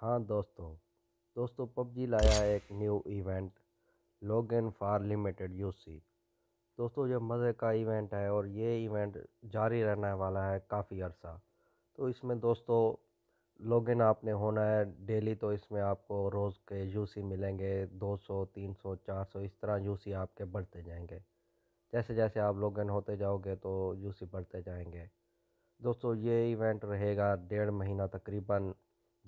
हाँ दोस्तों दोस्तों पबजी लाया है एक new event log in for limited UC दोस्तों ये मज़े का इवेंट है और ये इवेंट जारी रहने वाला है काफ़ी अरसा तो इसमें दोस्तों लॉग इन आपने होना है डेली तो इसमें आपको रोज़ के यूसी मिलेंगे 200 300 400 इस तरह यूसी आपके बढ़ते जाएंगे जैसे जैसे आप लॉग इन होते जाओगे तो यूसी बढ़ते जाएंगे दोस्तों ये इवेंट रहेगा डेढ़ महीना तकरीबन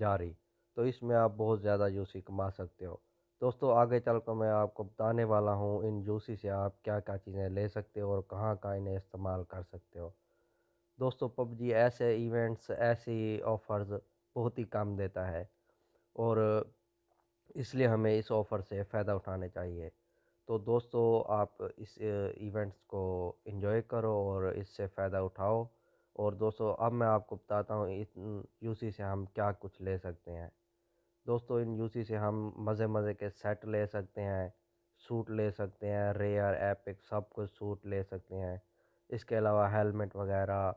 जारी तो इसमें आप बहुत ज़्यादा जूसी कमा सकते हो दोस्तों आगे चल कर मैं आपको बताने वाला हूँ इन जूसी से आप क्या क्या चीज़ें ले सकते हो और कहाँ कहाँ इन्हें इस्तेमाल कर सकते हो दोस्तों पबजी ऐसे इवेंट्स ऐसे ऑफ़र्स बहुत ही कम देता है और इसलिए हमें इस ऑफ़र से फ़ायदा उठाने चाहिए तो दोस्तों आप इस इवेंट्स को इन्जॉय करो और इससे फ़ायदा उठाओ और दोस्तों अब मैं आपको बताता हूँ इस यूसी से हम क्या कुछ ले सकते हैं दोस्तों इन यूसी से हम मज़े मज़े के सेट ले सकते हैं सूट ले सकते हैं रेयर एपिक सब कुछ सूट ले सकते हैं इसके अलावा हेलमेट वगैरह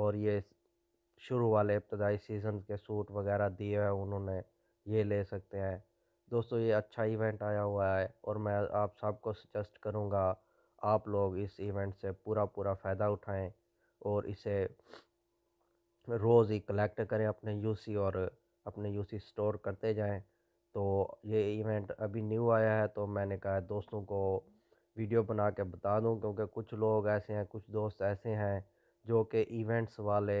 और ये शुरू वाले इब्तदाई सीज़न के सूट वगैरह दिए हैं उन्होंने ये ले सकते हैं दोस्तों ये अच्छा इवेंट आया हुआ है और मैं आप सबको सजेस्ट करूँगा आप लोग इस इवेंट से पूरा पूरा फ़ायदा उठाएं और इसे रोज़ ही कलेक्ट करें अपने यूसी और अपने यूसी स्टोर करते जाएं तो ये इवेंट अभी न्यू आया है तो मैंने कहा दोस्तों को वीडियो बना के बता दूँ क्योंकि कुछ लोग ऐसे हैं कुछ दोस्त ऐसे हैं जो कि इवेंट्स वाले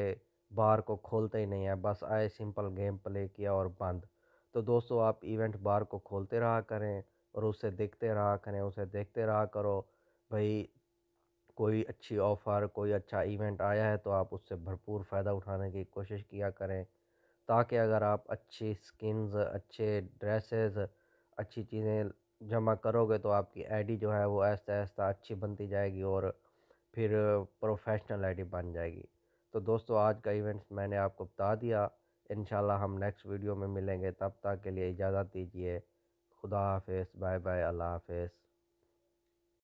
बार को खोलते ही नहीं है बस आए सिंपल गेम प्ले किया और बंद तो दोस्तों आप इवेंट बार को खोलते रहा करें और उसे देखते रहा करें उसे देखते रहा करो भाई कोई अच्छी ऑफ़र कोई अच्छा इवेंट आया है तो आप उससे भरपूर फ़ायदा उठाने की कोशिश किया करें ताकि अगर आप अच्छी स्किन्स अच्छे ड्रेसेस अच्छी चीज़ें जमा करोगे तो आपकी आईडी जो है वो ऐसा ऐसा अच्छी बनती जाएगी और फिर प्रोफेशनल आईडी बन जाएगी तो दोस्तों आज का इवेंट्स मैंने आपको बता दिया इन हम नेक्स्ट वीडियो में मिलेंगे तब तक के लिए इजाज़त दीजिए खुदा हाफ बाय बाय अल्लाह हाफ